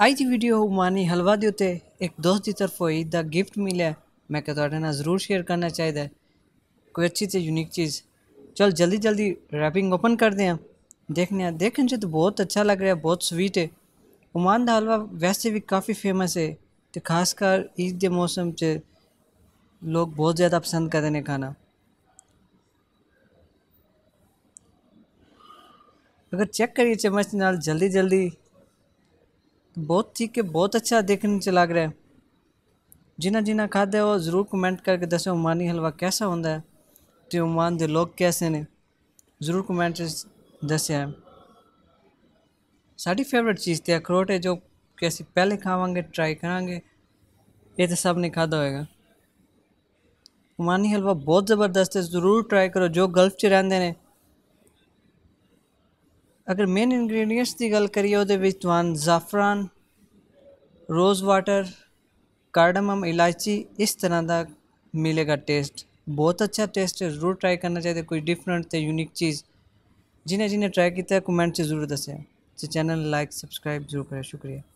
आई जी video ਮਾਨੀ हलवा ਦੇ उत्ते एक दोस्त की ਤਰਫੋਂ ईद का गिफ्ट मिले मैं क्या ਤੁਹਾਡੇ शेयर करना चाहिए कोई अच्छी ਕੋਈ ਅੱਛੀ ਤੇ ਯੂਨੀਕ जल्दी ਚਲ ਜਲਦੀ ਜਲਦੀ ਰੈਪਿੰਗ ਓਪਨ ਕਰਦੇ ਹਾਂ देखने देखने से तो बहुत अच्छा लग रहा है बहुत स्वीट है उमान का हलवा वैसे भी काफ़ी फेमस है तो खासकर ईद के मौसम से लोग बहुत ज़्यादा पसंद करते हैं खाना अगर चेक करिए चम्मच नाल जल्दी जल्दी बहुत ठीक है बहुत अच्छा देखने से लग रहा है जिन्हें जिन्हें खाद है वो जरूर कमेंट करके दसो उमानी हलवा कैसा होंगे तो उमान के लोग कैसे ने जरूर कमेंट दसिया है साड़ी फेवरेट चीज़ थी अखरोट है जो कैसे पहले खावे ट्राई करा ये तो सब ने खाधा होगा उमानी हलवा बहुत ज़बरदस्त है ज़रूर ट्राई करो जो गल्फ से रेंगे ने अगर मेन ਇੰਗਰੀਡੀਐਂਟਸ की गल करिए ज़ाफरान रोज़ वाटर कार्डमम इलायची इस तरह का मिलेगा टेस्ट बहुत अच्छा टेस्ट है जरूर ट्राई करना चाहिए कोई डिफरेंट तो यूनिक चीज़ जिन्हें जिन्हें ट्राई किया कमेंट से ज़रूर दस चैनल लाइक सब्सक्राइब जरूर करें शुक्रिया